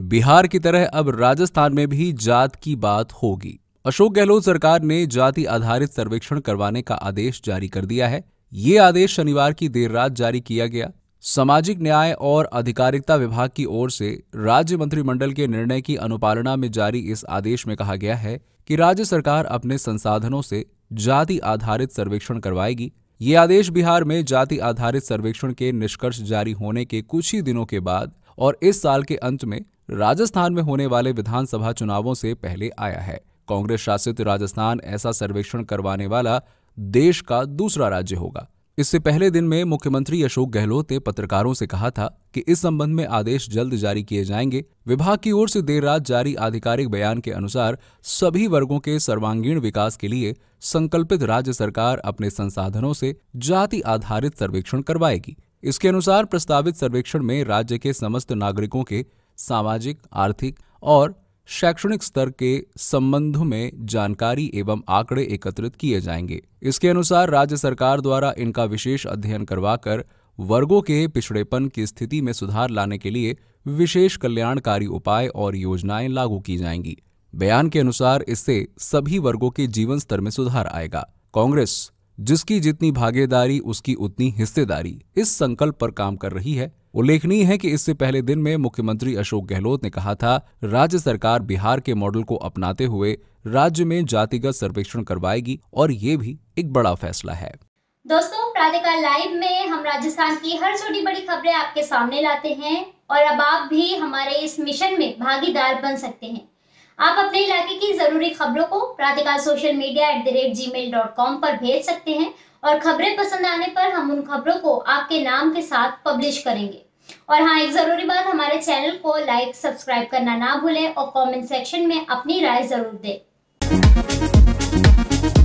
बिहार की तरह अब राजस्थान में भी जात की बात होगी अशोक गहलोत सरकार ने जाति आधारित सर्वेक्षण करवाने का आदेश जारी कर दिया है ये आदेश शनिवार की देर रात जारी किया गया सामाजिक न्याय और अधिकारिकता विभाग की ओर से राज्य मंत्रिमंडल के निर्णय की अनुपालना में जारी इस आदेश में कहा गया है कि राज्य सरकार अपने संसाधनों से जाति आधारित सर्वेक्षण करवाएगी ये आदेश बिहार में जाति आधारित सर्वेक्षण के निष्कर्ष जारी होने के कुछ ही दिनों के बाद और इस साल के अंत में राजस्थान में होने वाले विधानसभा चुनावों से पहले आया है कांग्रेस शासित राजस्थान ऐसा सर्वेक्षण करवाने वाला देश का दूसरा राज्य होगा इससे पहले दिन में मुख्यमंत्री अशोक गहलोत ने पत्रकारों से कहा था कि इस संबंध में आदेश जल्द जारी किए जाएंगे विभाग की ओर से देर रात जारी आधिकारिक बयान के अनुसार सभी वर्गों के सर्वांगीण विकास के लिए संकल्पित राज्य सरकार अपने संसाधनों से जाति आधारित सर्वेक्षण करवाएगी इसके अनुसार प्रस्तावित सर्वेक्षण में राज्य के समस्त नागरिकों के सामाजिक आर्थिक और शैक्षणिक स्तर के संबंधों में जानकारी एवं आंकड़े एकत्रित किए जाएंगे इसके अनुसार राज्य सरकार द्वारा इनका विशेष अध्ययन करवाकर वर्गों के पिछड़ेपन की स्थिति में सुधार लाने के लिए विशेष कल्याणकारी उपाय और योजनाएं लागू की जाएंगी बयान के अनुसार इससे सभी वर्गों के जीवन स्तर में सुधार आएगा कांग्रेस जिसकी जितनी भागीदारी उसकी उतनी हिस्सेदारी इस संकल्प पर काम कर रही है उल्लेखनीय है कि इससे पहले दिन में मुख्यमंत्री अशोक गहलोत ने कहा था राज्य सरकार बिहार के मॉडल को अपनाते हुए राज्य में जातिगत सर्वेक्षण करवाएगी और ये भी एक बड़ा फैसला है दोस्तों प्राधिकार लाइव में हम राजस्थान की हर छोटी बड़ी खबरें आपके सामने लाते हैं और अब आप भी हमारे इस मिशन में भागीदार बन सकते हैं आप अपने इलाके की जरूरी खबरों को प्राधिकार social media at the rate Gmail dot com पर भेज सकते हैं और खबरें पसंद आने पर हम उन खबरों को आपके नाम के साथ पब्लिश करेंगे और हाँ एक जरूरी बात हमारे चैनल को लाइक सब्सक्राइब करना ना भूलें और कमेंट सेक्शन में अपनी राय जरूर दें